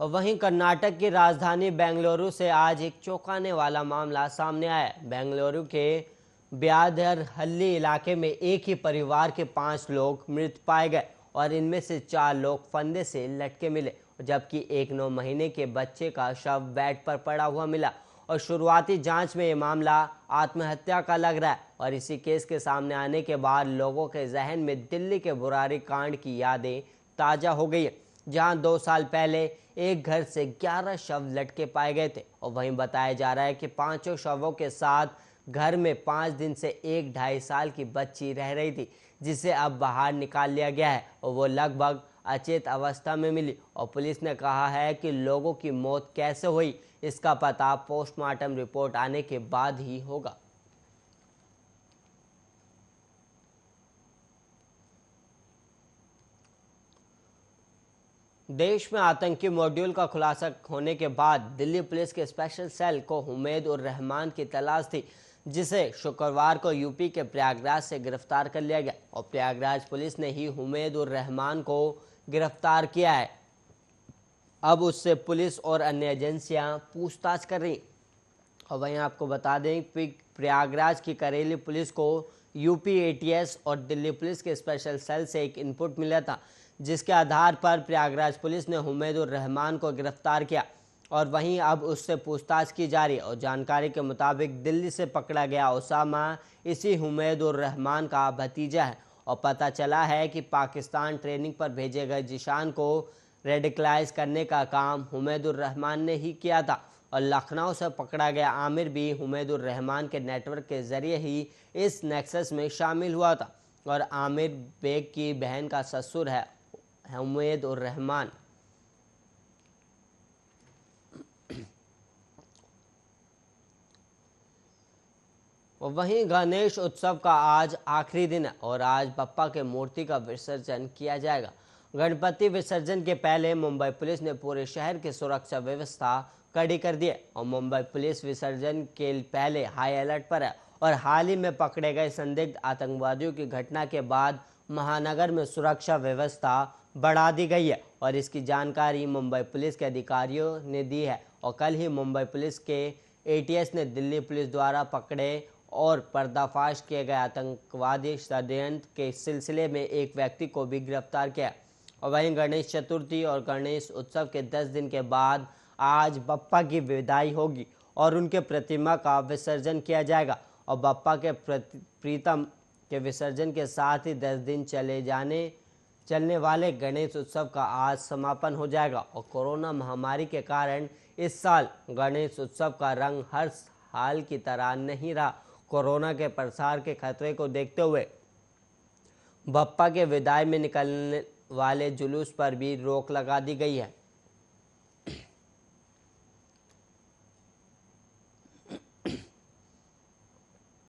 वहीं कर्नाटक की राजधानी बेंगलुरु से आज एक चौंकाने वाला मामला सामने आया बेंगलुरु के ब्यादर हल्ली इलाके में एक ही परिवार के पांच लोग मृत पाए गए और इनमें से चार लोग फंदे से लटके मिले जबकि एक नौ महीने के बच्चे का शव बेड पर पड़ा हुआ मिला और शुरुआती जांच में ये मामला आत्महत्या का लग रहा है और इसी केस के सामने आने के बाद लोगों के जहन में दिल्ली के बुरारी कांड की यादें ताज़ा हो गई है जहां दो साल पहले एक घर से 11 शव लटके पाए गए थे और वहीं बताया जा रहा है कि पांचों शवों के साथ घर में पाँच दिन से एक ढाई साल की बच्ची रह रही थी जिसे अब बाहर निकाल लिया गया है और वो लगभग अचेत अवस्था में मिली और पुलिस ने कहा है कि लोगों की मौत कैसे हुई इसका पता पोस्टमार्टम रिपोर्ट आने के बाद ही होगा देश में आतंकी मॉड्यूल का खुलासा होने के बाद दिल्ली पुलिस के स्पेशल सेल को हुमैद और रहमान की तलाश थी जिसे शुक्रवार को यूपी के प्रयागराज से गिरफ्तार कर लिया गया और प्रयागराज पुलिस ने ही हुमेद और रहमान को गिरफ्तार किया है अब उससे पुलिस और अन्य एजेंसियां पूछताछ कर रही और वहीं आपको बता दें प्रयागराज की करेली पुलिस को यूपी एटीएस और दिल्ली पुलिस के स्पेशल सेल से एक इनपुट मिला था जिसके आधार पर प्रयागराज पुलिस ने हुमैदुर रहमान को गिरफ्तार किया और वहीं अब उससे पूछताछ की जा रही और जानकारी के मुताबिक दिल्ली से पकड़ा गया ओसामा इसी हुमैदुर रहमान का भतीजा है और पता चला है कि पाकिस्तान ट्रेनिंग पर भेजे गए जिशान को रेडिकलाइज करने का काम हुमैदुर रहमान ने ही किया था और लखनऊ से पकड़ा गया आमिर भी हुमैदुर रहमान के नेटवर्क के ज़रिए ही इस नेक्सस में शामिल हुआ था और आमिर बेग की बहन का ससुर है हुमैद और रहमान वहीं गणेश उत्सव का आज आखिरी दिन है और आज पप्पा के मूर्ति का विसर्जन किया जाएगा गणपति विसर्जन के पहले मुंबई पुलिस ने पूरे शहर की सुरक्षा व्यवस्था कड़ी कर दी है और मुंबई पुलिस विसर्जन के पहले हाई अलर्ट पर है और हाल ही में पकड़े गए संदिग्ध आतंकवादियों की घटना के बाद महानगर में सुरक्षा व्यवस्था बढ़ा दी गई है और इसकी जानकारी मुंबई पुलिस के अधिकारियों ने दी है और कल ही मुंबई पुलिस के एटीएस ने दिल्ली पुलिस द्वारा पकड़े और पर्दाफाश किए गए आतंकवादी षडयंत्र के सिलसिले में एक व्यक्ति को भी गिरफ्तार किया और वहीं गणेश चतुर्थी और गणेश उत्सव के दस दिन के बाद आज बप्पा की विदाई होगी और उनके प्रतिमा का विसर्जन किया जाएगा और बप्पा के प्रीतम के विसर्जन के साथ ही दस दिन चले जाने चलने वाले गणेश उत्सव का आज समापन हो जाएगा और कोरोना महामारी के कारण इस साल गणेश उत्सव का रंग हर हाल की तरह नहीं रहा कोरोना के प्रसार के खतरे को देखते हुए बप्पा के विदाई में निकलने वाले जुलूस पर भी रोक लगा दी गई है